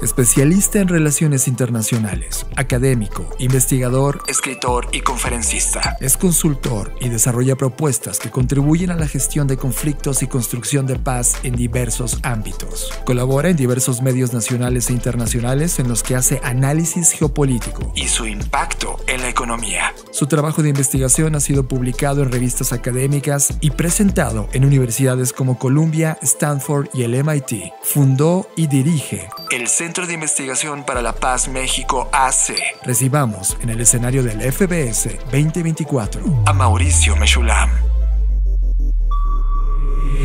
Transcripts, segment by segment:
especialista en relaciones internacionales, académico, investigador, escritor y conferencista. Es consultor y desarrolla propuestas que contribuyen a la gestión de conflictos y construcción de paz en diversos ámbitos. Colabora en diversos medios nacionales e internacionales en los que hace análisis geopolítico y su impacto en la economía. Su trabajo de investigación ha sido publicado en revistas académicas y presentado en universidades como Columbia, Stanford y el MIT. Fundó y dirige el Centro de Investigación para la Paz México hace. Recibamos en el escenario del FBS 2024 a Mauricio Mechulam.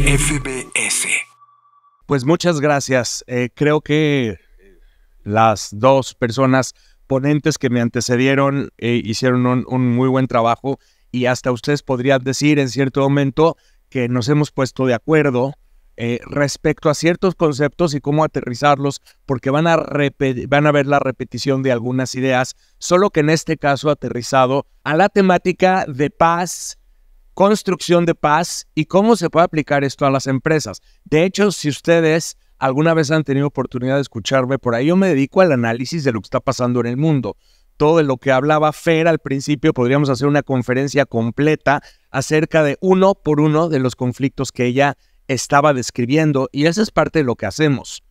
FBS. Pues muchas gracias. Eh, creo que las dos personas ponentes que me antecedieron eh, hicieron un, un muy buen trabajo y hasta ustedes podrían decir en cierto momento que nos hemos puesto de acuerdo eh, respecto a ciertos conceptos y cómo aterrizarlos, porque van a, van a ver la repetición de algunas ideas, solo que en este caso aterrizado a la temática de paz, construcción de paz y cómo se puede aplicar esto a las empresas. De hecho, si ustedes alguna vez han tenido oportunidad de escucharme por ahí, yo me dedico al análisis de lo que está pasando en el mundo. Todo lo que hablaba Fer al principio, podríamos hacer una conferencia completa acerca de uno por uno de los conflictos que ella estaba describiendo y esa es parte de lo que hacemos.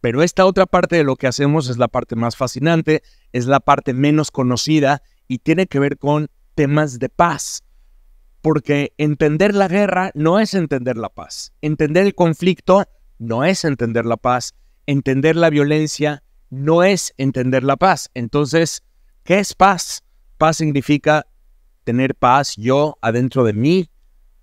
Pero esta otra parte de lo que hacemos es la parte más fascinante, es la parte menos conocida y tiene que ver con temas de paz. Porque entender la guerra no es entender la paz. Entender el conflicto no es entender la paz. Entender la violencia no es entender la paz. Entonces, ¿qué es paz? Paz significa tener paz yo adentro de mí.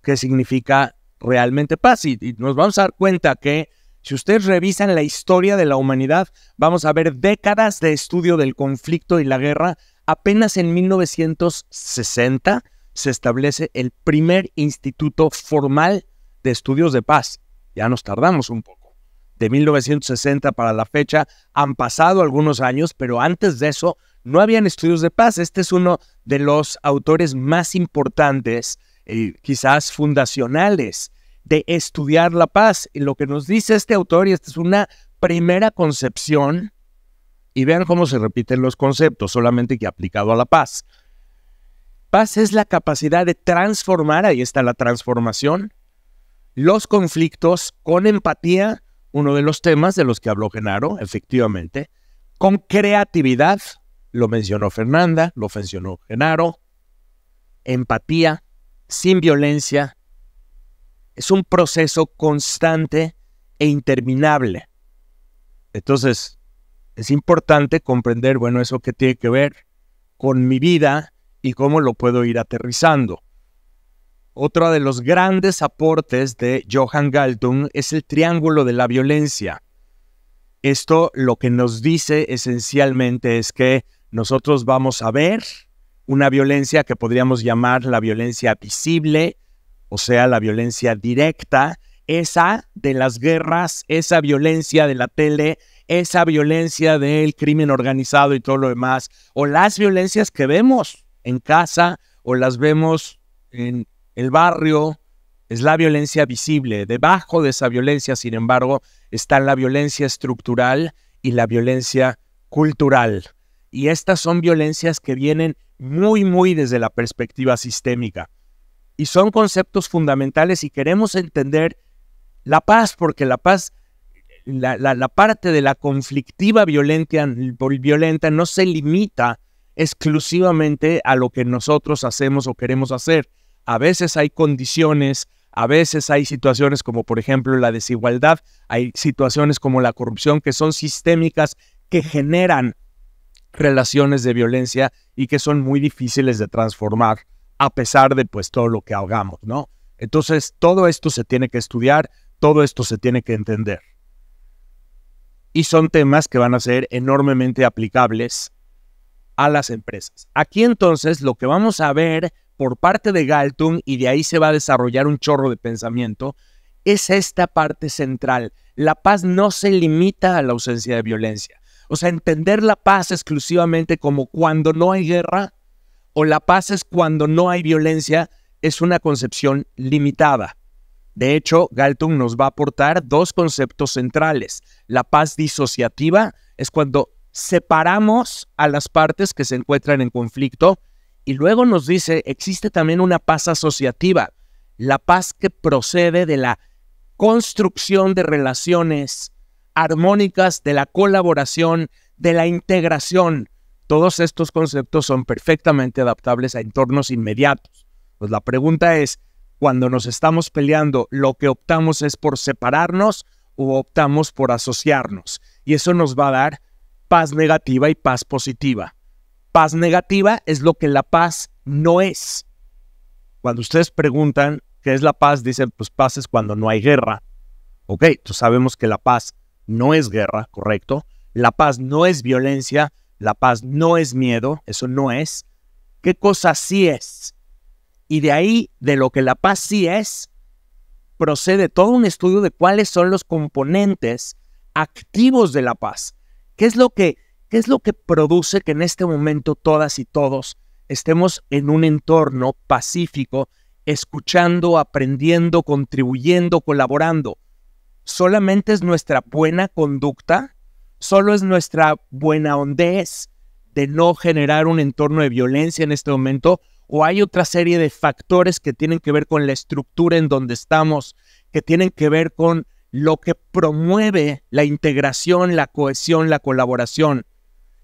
¿Qué significa realmente paz. Y, y nos vamos a dar cuenta que si ustedes revisan la historia de la humanidad, vamos a ver décadas de estudio del conflicto y la guerra. Apenas en 1960 se establece el primer instituto formal de estudios de paz. Ya nos tardamos un poco. De 1960 para la fecha han pasado algunos años, pero antes de eso no habían estudios de paz. Este es uno de los autores más importantes quizás fundacionales de estudiar la paz. Y lo que nos dice este autor, y esta es una primera concepción, y vean cómo se repiten los conceptos, solamente que aplicado a la paz. Paz es la capacidad de transformar, ahí está la transformación, los conflictos con empatía, uno de los temas de los que habló Genaro, efectivamente, con creatividad, lo mencionó Fernanda, lo mencionó Genaro, empatía, sin violencia, es un proceso constante e interminable. Entonces, es importante comprender, bueno, eso que tiene que ver con mi vida y cómo lo puedo ir aterrizando. Otro de los grandes aportes de Johan Galtung es el triángulo de la violencia. Esto lo que nos dice esencialmente es que nosotros vamos a ver, una violencia que podríamos llamar la violencia visible, o sea, la violencia directa, esa de las guerras, esa violencia de la tele, esa violencia del crimen organizado y todo lo demás, o las violencias que vemos en casa o las vemos en el barrio, es la violencia visible. Debajo de esa violencia, sin embargo, está la violencia estructural y la violencia cultural. Y estas son violencias que vienen muy, muy desde la perspectiva sistémica. Y son conceptos fundamentales y queremos entender la paz, porque la paz, la, parte de la conflictiva violenta, violenta no se limita exclusivamente a lo que nosotros hacemos o queremos hacer. A veces hay condiciones, a veces hay situaciones como por ejemplo la desigualdad, hay situaciones como la corrupción que son sistémicas que generan relaciones de violencia y que son muy difíciles de transformar a pesar de pues todo lo que ahogamos, ¿no? Entonces, todo esto se tiene que estudiar, todo esto se tiene que entender. Y son temas que van a ser enormemente aplicables a las empresas. Aquí entonces lo que vamos a ver por parte de Galtung, y de ahí se va a desarrollar un chorro de pensamiento, es esta parte central. La paz no se limita a la ausencia de violencia. O sea, entender la paz exclusivamente como cuando no hay guerra o la paz es cuando no hay violencia es una concepción limitada. De hecho, Galtung nos va a aportar dos conceptos centrales. La paz disociativa es cuando separamos a las partes que se encuentran en conflicto y luego nos dice, existe también una paz asociativa, la paz que procede de la construcción de relaciones armónicas, de la colaboración, de la integración. Todos estos conceptos son perfectamente adaptables a entornos inmediatos. Pues la pregunta es, cuando nos estamos peleando, lo que optamos es por separarnos o optamos por asociarnos. Y eso nos va a dar paz negativa y paz positiva. Paz negativa es lo que la paz no es. Cuando ustedes preguntan qué es la paz, dicen, pues paz es cuando no hay guerra. Ok, pues sabemos que la paz no es guerra, correcto. La paz no es violencia, la paz no es miedo, eso no es. ¿Qué cosa sí es? Y de ahí, de lo que la paz sí es, procede todo un estudio de cuáles son los componentes activos de la paz. ¿Qué es lo que, produce que en este momento todas y todos estemos en un entorno pacífico, escuchando, aprendiendo, contribuyendo, colaborando? solamente es nuestra buena conducta, solo es nuestra buena hondez de no generar un entorno de violencia en este momento, o hay otra serie de factores que tienen que ver con la estructura en donde estamos, que tienen que ver con lo que promueve la integración, la cohesión, la colaboración.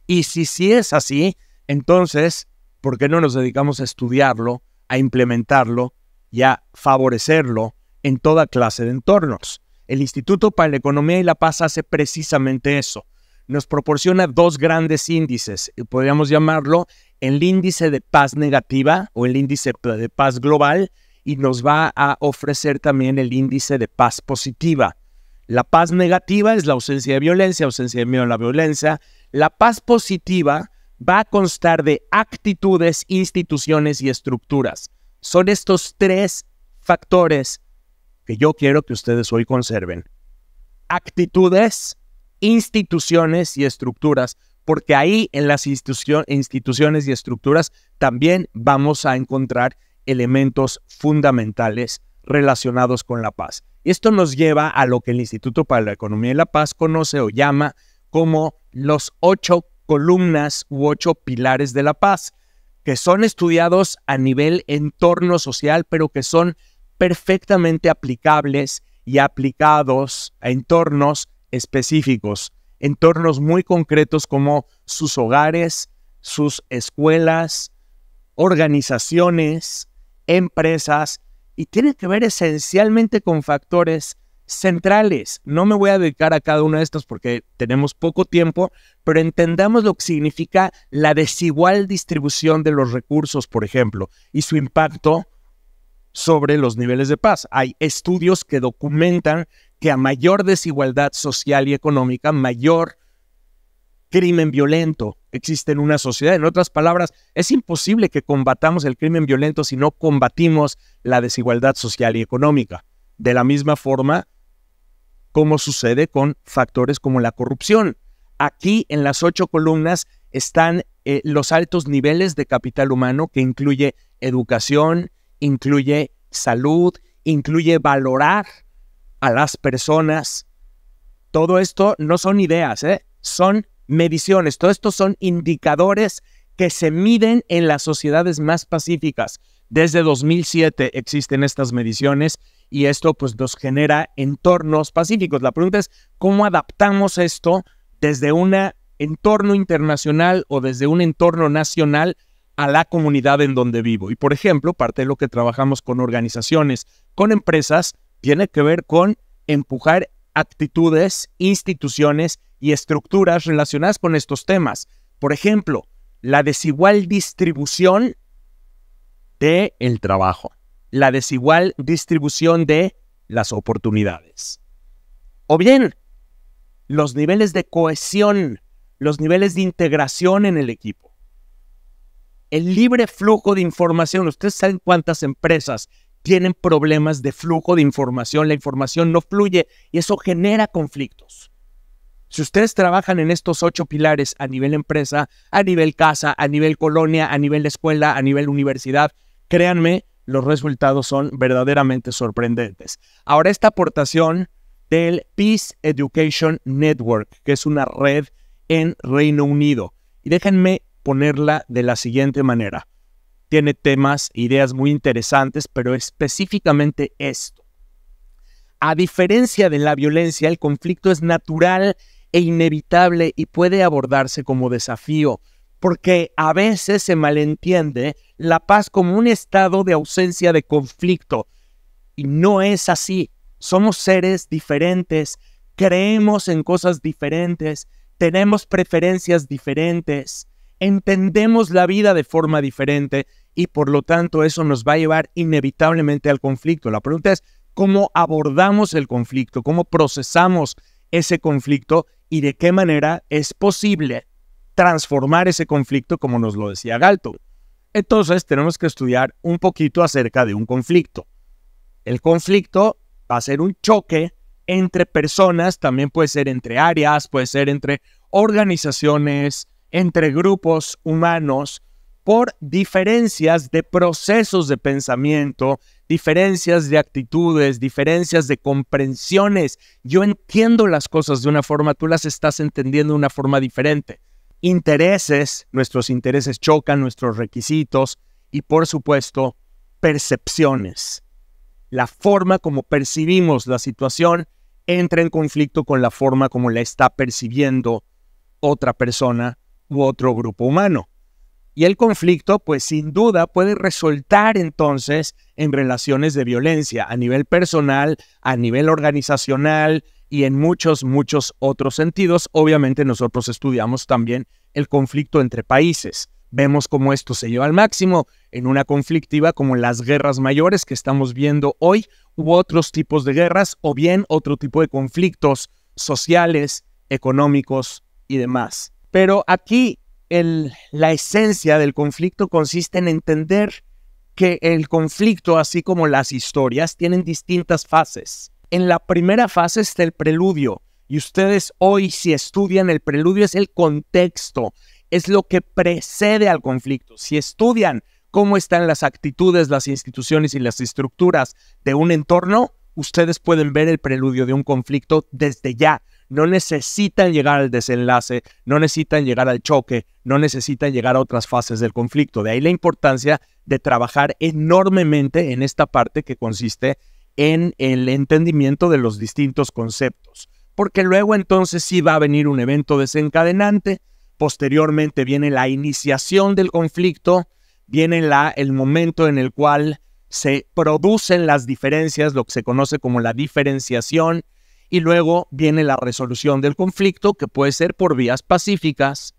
Y si sí si es así, entonces, ¿por qué no nos dedicamos a estudiarlo, a implementarlo y a favorecerlo en toda clase de entornos? El Instituto para la Economía y la Paz hace precisamente eso. Nos proporciona dos grandes índices, eh, podríamos llamarlo el índice de paz negativa o el índice de paz global y nos va a ofrecer también el índice de paz positiva. La paz negativa es la ausencia de violencia, ausencia de miedo a la violencia. La paz positiva va a constar de actitudes, instituciones y estructuras. Son estos tres factores que yo quiero que ustedes hoy conserven. Actitudes, instituciones y estructuras, porque ahí en las instituciones y estructuras también vamos a encontrar elementos fundamentales relacionados con la paz. Esto nos lleva a lo que el Instituto para la Economía y la Paz conoce o llama como los ocho columnas u ocho pilares de la paz, que son estudiados a nivel entorno social, pero que son perfectamente aplicables y aplicados a entornos específicos, entornos muy concretos como sus hogares, sus escuelas, organizaciones, empresas, y tiene que ver esencialmente con factores centrales. No me voy a dedicar a cada uno de estos porque tenemos poco tiempo, pero entendamos lo que significa la desigual distribución de los recursos, por ejemplo, y su impacto sobre los niveles de paz. Hay estudios que documentan que a mayor desigualdad social y económica, mayor crimen violento existe en una sociedad. En otras palabras, es imposible que combatamos el crimen violento si no combatimos la desigualdad social y económica. De la misma forma, como sucede con factores como la corrupción. Aquí en las ocho columnas están eh, los altos niveles de capital humano que incluye educación, incluye salud, incluye valorar a las personas. Todo esto no son ideas, ¿eh? son mediciones, todo esto son indicadores que se miden en las sociedades más pacíficas. Desde 2007 existen estas mediciones y esto pues nos genera entornos pacíficos. La pregunta es, ¿cómo adaptamos esto desde un entorno internacional o desde un entorno nacional a la comunidad en donde vivo. Y por ejemplo, parte de lo que trabajamos con organizaciones, con empresas, tiene que ver con empujar actitudes, instituciones y estructuras relacionadas con estos temas. Por ejemplo, la desigual distribución de el trabajo, la desigual distribución de las oportunidades. O bien, los niveles de cohesión, los niveles de integración en el equipo el libre flujo de información. Ustedes saben cuántas empresas tienen problemas de flujo de información, la información no fluye y eso genera conflictos. Si ustedes trabajan en estos ocho pilares a nivel empresa, a nivel casa, a nivel colonia, a nivel escuela, a nivel universidad, créanme, los resultados son verdaderamente sorprendentes. Ahora esta aportación del Peace Education Network, que es una red en Reino Unido. Y déjenme ponerla de la siguiente manera. Tiene temas, ideas muy interesantes, pero específicamente esto. A diferencia de la violencia, el conflicto es natural e inevitable y puede abordarse como desafío, porque a veces se malentiende la paz como un estado de ausencia de conflicto. Y no es así. Somos seres diferentes, creemos en cosas diferentes, tenemos preferencias diferentes, entendemos la vida de forma diferente y por lo tanto eso nos va a llevar inevitablemente al conflicto. La pregunta es cómo abordamos el conflicto, cómo procesamos ese conflicto y de qué manera es posible transformar ese conflicto como nos lo decía Galto. Entonces tenemos que estudiar un poquito acerca de un conflicto. El conflicto va a ser un choque entre personas, también puede ser entre áreas, puede ser entre organizaciones, entre grupos humanos por diferencias de procesos de pensamiento, diferencias de actitudes, diferencias de comprensiones. Yo entiendo las cosas de una forma, tú las estás entendiendo de una forma diferente. Intereses, nuestros intereses chocan, nuestros requisitos y por supuesto, percepciones. La forma como percibimos la situación entra en conflicto con la forma como la está percibiendo otra persona u otro grupo humano. Y el conflicto, pues sin duda, puede resultar entonces en relaciones de violencia a nivel personal, a nivel organizacional y en muchos, muchos otros sentidos. Obviamente nosotros estudiamos también el conflicto entre países. Vemos cómo esto se lleva al máximo en una conflictiva como las guerras mayores que estamos viendo hoy u otros tipos de guerras o bien otro tipo de conflictos sociales, económicos y demás. Pero aquí la esencia del conflicto consiste en entender que el conflicto, así como las historias, tienen distintas fases. En la primera fase está el preludio, y ustedes hoy si estudian el preludio es el contexto, es lo que precede al conflicto. Si estudian cómo están las actitudes, las instituciones y las estructuras de un entorno, ustedes pueden ver el preludio de un conflicto desde ya, no necesitan llegar al desenlace, no necesitan llegar al choque, no necesitan llegar a otras fases del conflicto. De ahí la importancia de trabajar enormemente en esta parte que consiste en el entendimiento de los distintos conceptos. Porque luego entonces sí va a venir un evento desencadenante, posteriormente viene la iniciación del conflicto, viene la, el momento en el cual se producen las diferencias, lo que se conoce como la diferenciación, y luego viene la resolución del conflicto, que puede ser por vías pacíficas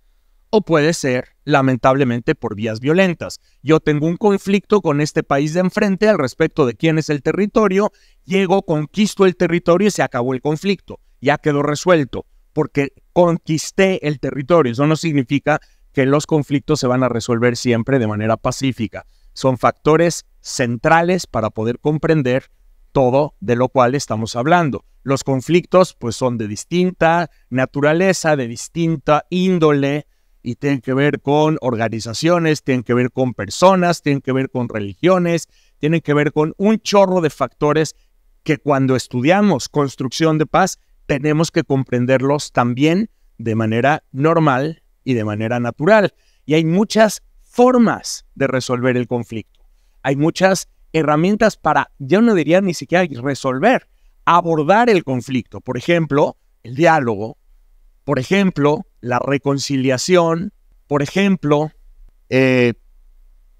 o puede ser, lamentablemente, por vías violentas. Yo tengo un conflicto con este país de enfrente al respecto de quién es el territorio, llego, conquisto el territorio y se acabó el conflicto. Ya quedó resuelto, porque conquisté el territorio. Eso no significa que los conflictos se van a resolver siempre de manera pacífica. Son factores centrales para poder comprender todo de lo cual estamos hablando. Los conflictos pues son de distinta naturaleza, de distinta índole y tienen que ver con organizaciones, tienen que ver con personas, tienen que ver con religiones, tienen que ver con un chorro de factores que cuando estudiamos construcción de paz tenemos que comprenderlos también de manera normal y de manera natural. Y hay muchas formas de resolver el conflicto. Hay muchas herramientas para, ya no diría ni siquiera resolver, abordar el conflicto. Por ejemplo, el diálogo, por ejemplo, la reconciliación, por ejemplo, eh,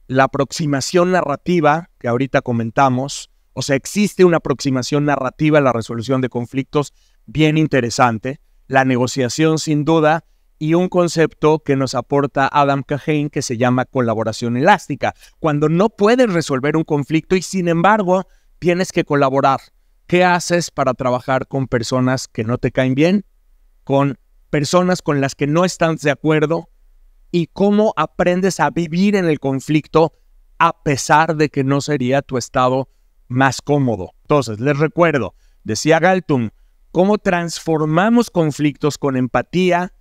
la aproximación narrativa que ahorita comentamos. O sea, existe una aproximación narrativa a la resolución de conflictos bien interesante. La negociación, sin duda, y un concepto que nos aporta Adam Kahane que se llama colaboración elástica, cuando no puedes resolver un conflicto y sin embargo tienes que colaborar. ¿Qué haces para trabajar con personas que no te caen bien? Con personas con las que no estás de acuerdo y cómo aprendes a vivir en el conflicto a pesar de que no sería tu estado más cómodo. Entonces, les recuerdo, decía Galtung, cómo transformamos conflictos con empatía,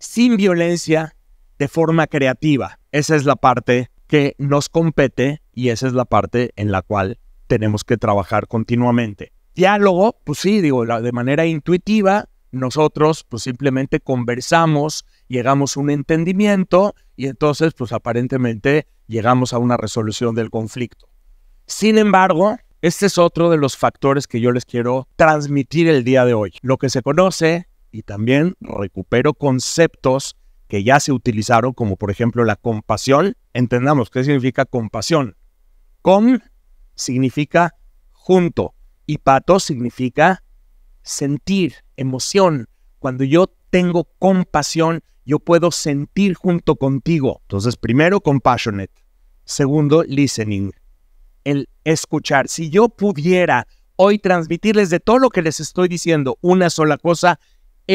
sin violencia de forma creativa. Esa es la parte que nos compete y esa es la parte en la cual tenemos que trabajar continuamente. Diálogo, pues sí, digo, de manera intuitiva, nosotros pues simplemente conversamos, llegamos a un entendimiento y entonces pues aparentemente llegamos a una resolución del conflicto. Sin embargo, este es otro de los factores que yo les quiero transmitir el día de hoy, lo que se conoce y también recupero conceptos que ya se utilizaron, como por ejemplo la compasión. Entendamos qué significa compasión. Com significa junto y pato significa sentir, emoción. Cuando yo tengo compasión, yo puedo sentir junto contigo. Entonces, primero, compassionate. Segundo, listening. El escuchar. Si yo pudiera hoy transmitirles de todo lo que les estoy diciendo una sola cosa,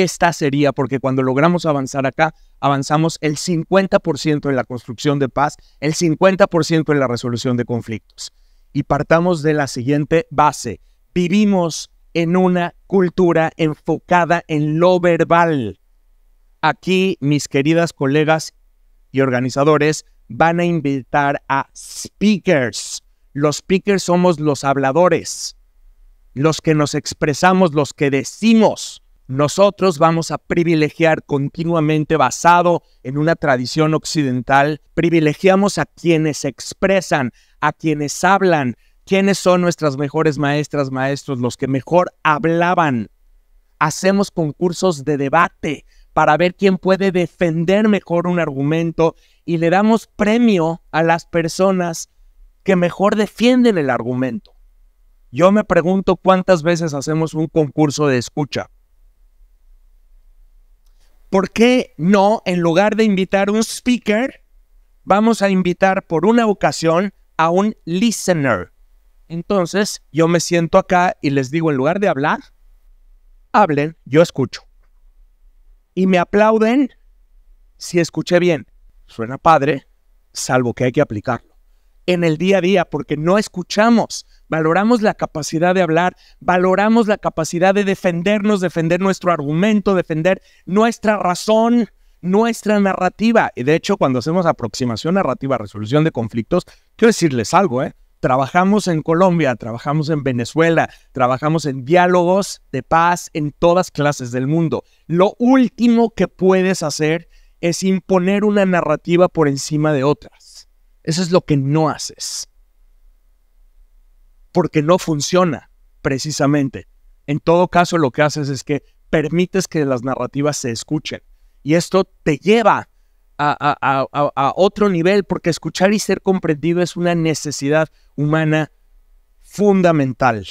esta sería, porque cuando logramos avanzar acá, avanzamos el 50% en la construcción de paz, el 50% en la resolución de conflictos. Y partamos de la siguiente base. Vivimos en una cultura enfocada en lo verbal. Aquí, mis queridas colegas y organizadores, van a invitar a speakers. Los speakers somos los habladores, los que nos expresamos, los que decimos. Nosotros vamos a privilegiar continuamente basado en una tradición occidental, privilegiamos a quienes expresan, a quienes hablan, quiénes son nuestras mejores maestras, maestros, los que mejor hablaban. Hacemos concursos de debate para ver quién puede defender mejor un argumento y le damos premio a las personas que mejor defienden el argumento. Yo me pregunto cuántas veces hacemos un concurso de escucha. ¿por qué no, en lugar de invitar un speaker, vamos a invitar por una ocasión a un listener? Entonces, yo me siento acá y les digo, en lugar de hablar, hablen, yo escucho. Y me aplauden si escuché bien. Suena padre, salvo que hay que aplicarlo. En el día a día, porque no escuchamos valoramos la capacidad de hablar, valoramos la capacidad de defendernos, defender nuestro argumento, defender nuestra razón, nuestra narrativa. Y de hecho, cuando hacemos aproximación narrativa, resolución de conflictos, quiero decirles algo, ¿eh? Trabajamos en Colombia, trabajamos en Venezuela, trabajamos en diálogos de paz en todas clases del mundo. Lo último que puedes hacer es imponer una narrativa por encima de otras. Eso es lo que no haces porque no funciona, precisamente. En todo caso, lo que haces es que permites que las narrativas se escuchen. Y esto te lleva a, otro nivel, porque escuchar y ser comprendido es una necesidad humana fundamental.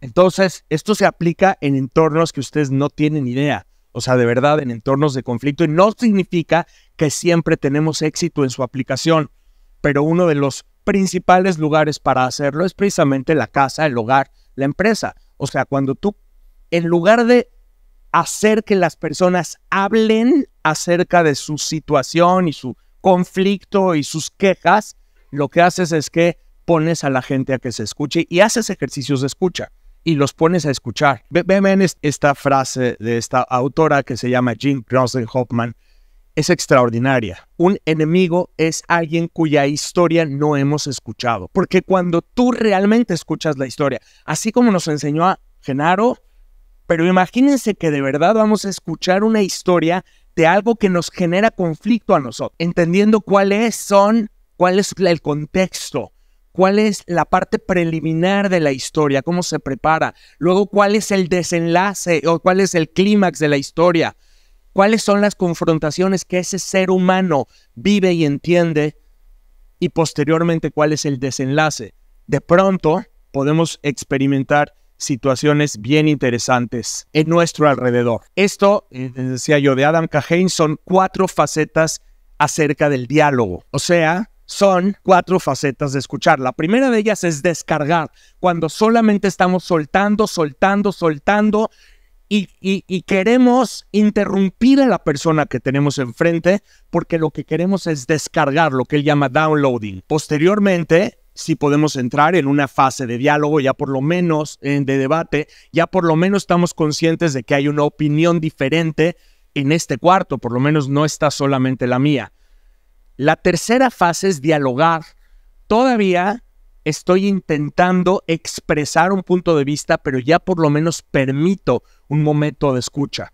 Entonces, esto se aplica en entornos que ustedes no tienen idea, o sea, de verdad, en entornos de conflicto, y no significa que siempre tenemos éxito en su aplicación, pero uno de los principales lugares para hacerlo es precisamente la casa, el hogar, la empresa. O sea, cuando tú, en lugar de hacer que las personas hablen acerca de su situación y su conflicto y sus quejas, lo que haces es que pones a la gente a que se escuche y haces ejercicios de escucha y los pones a escuchar. Vean esta frase de esta autora que se llama Jean Rosen Hoffman, es extraordinaria. Un enemigo es alguien cuya historia no hemos escuchado. Porque cuando tú realmente escuchas la historia, así como nos enseñó a Genaro, pero imagínense que de verdad vamos a escuchar una historia de algo que nos genera conflicto a nosotros, entendiendo cuáles son, cuál es el contexto, cuál es la parte preliminar de la historia, cómo se prepara, luego cuál es el desenlace o cuál es el clímax de la historia, cuáles son las confrontaciones que ese ser humano vive y entiende y posteriormente cuál es el desenlace. De pronto podemos experimentar situaciones bien interesantes en nuestro alrededor. Esto, eh, decía yo, de Adam Cahane son cuatro facetas acerca del diálogo. O sea, son cuatro facetas de escuchar. La primera de ellas es descargar, cuando solamente estamos soltando, soltando, soltando y, queremos interrumpir a la persona que tenemos enfrente porque lo que queremos es descargar lo que él llama downloading. Posteriormente, si podemos entrar en una fase de diálogo, ya por lo menos eh, de debate, ya por lo menos estamos conscientes de que hay una opinión diferente en este cuarto, por lo menos no está solamente la mía. La tercera fase es dialogar. Todavía estoy intentando expresar un punto de vista, pero ya por lo menos permito un momento de escucha.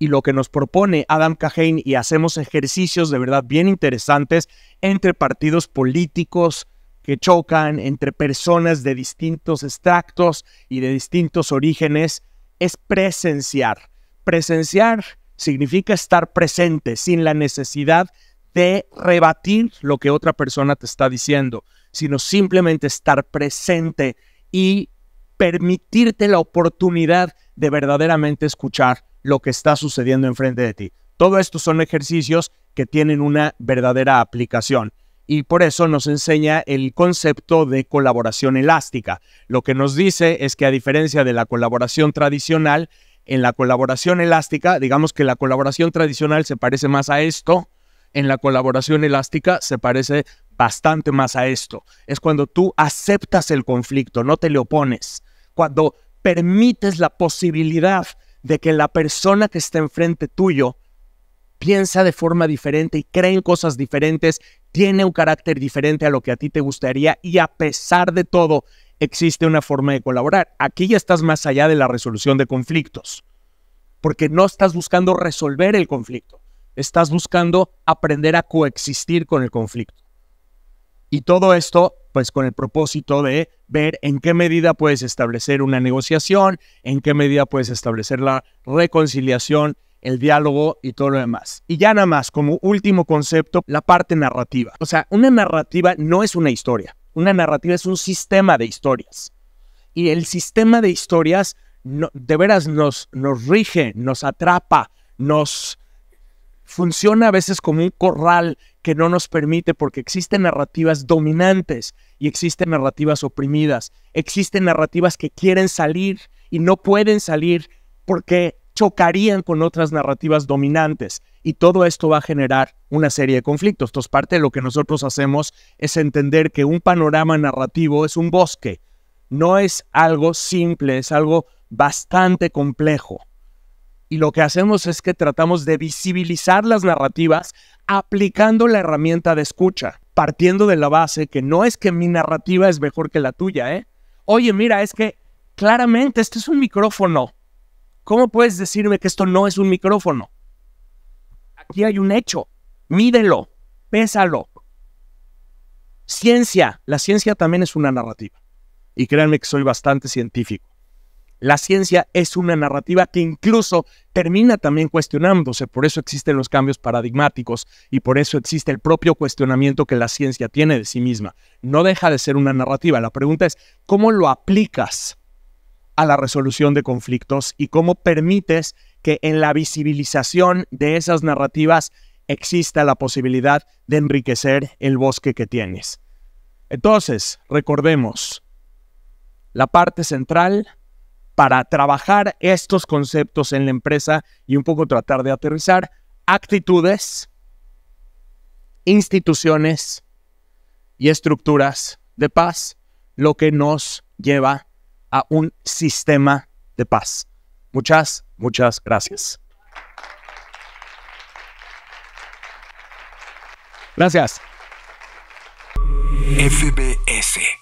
Y lo que nos propone Adam Cajain, y hacemos ejercicios de verdad bien interesantes entre partidos políticos que chocan, entre personas de distintos extractos y de distintos orígenes, es presenciar. Presenciar significa estar presente sin la necesidad de rebatir lo que otra persona te está diciendo sino simplemente estar presente y permitirte la oportunidad de verdaderamente escuchar lo que está sucediendo enfrente de ti. Todo esto son ejercicios que tienen una verdadera aplicación y por eso nos enseña el concepto de colaboración elástica. Lo que nos dice es que a diferencia de la colaboración tradicional, en la colaboración elástica, digamos que la colaboración tradicional se parece más a esto, en la colaboración elástica se parece bastante más a esto. Es cuando tú aceptas el conflicto, no te le opones. Cuando permites la posibilidad de que la persona que está enfrente tuyo piensa de forma diferente y cree en cosas diferentes, tiene un carácter diferente a lo que a ti te gustaría y a pesar de todo existe una forma de colaborar. Aquí ya estás más allá de la resolución de conflictos, porque no estás buscando resolver el conflicto estás buscando aprender a coexistir con el conflicto. Y todo esto, pues con el propósito de ver en qué medida puedes establecer una negociación, en qué medida puedes establecer la reconciliación, el diálogo y todo lo demás. Y ya nada más, como último concepto, la parte narrativa. O sea, una narrativa no es una historia. Una narrativa es un sistema de historias. Y el sistema de historias de veras nos, nos rige, nos atrapa, nos, funciona a veces como un corral que no nos permite porque existen narrativas dominantes y existen narrativas oprimidas, existen narrativas que quieren salir y no pueden salir porque chocarían con otras narrativas dominantes y todo esto va a generar una serie de conflictos. Entonces parte de lo que nosotros hacemos es entender que un panorama narrativo es un bosque, no es algo simple, es algo bastante complejo y lo que hacemos es que tratamos de visibilizar las narrativas aplicando la herramienta de escucha, partiendo de la base que no es que mi narrativa es mejor que la tuya, ¿eh? Oye, mira, es que claramente este es un micrófono. ¿Cómo puedes decirme que esto no es un micrófono? Aquí hay un hecho. Mídelo, pésalo. Ciencia. La ciencia también es una narrativa. Y créanme que soy bastante científico. La ciencia es una narrativa que incluso termina también cuestionándose, por eso existen los cambios paradigmáticos y por eso existe el propio cuestionamiento que la ciencia tiene de sí misma. No deja de ser una narrativa, la pregunta es cómo lo aplicas a la resolución de conflictos y cómo permites que en la visibilización de esas narrativas exista la posibilidad de enriquecer el bosque que tienes. Entonces, recordemos, la parte central para trabajar estos conceptos en la empresa y un poco tratar de aterrizar actitudes, instituciones y estructuras de paz, lo que nos lleva a un sistema de paz. Muchas, muchas gracias. Gracias. FBS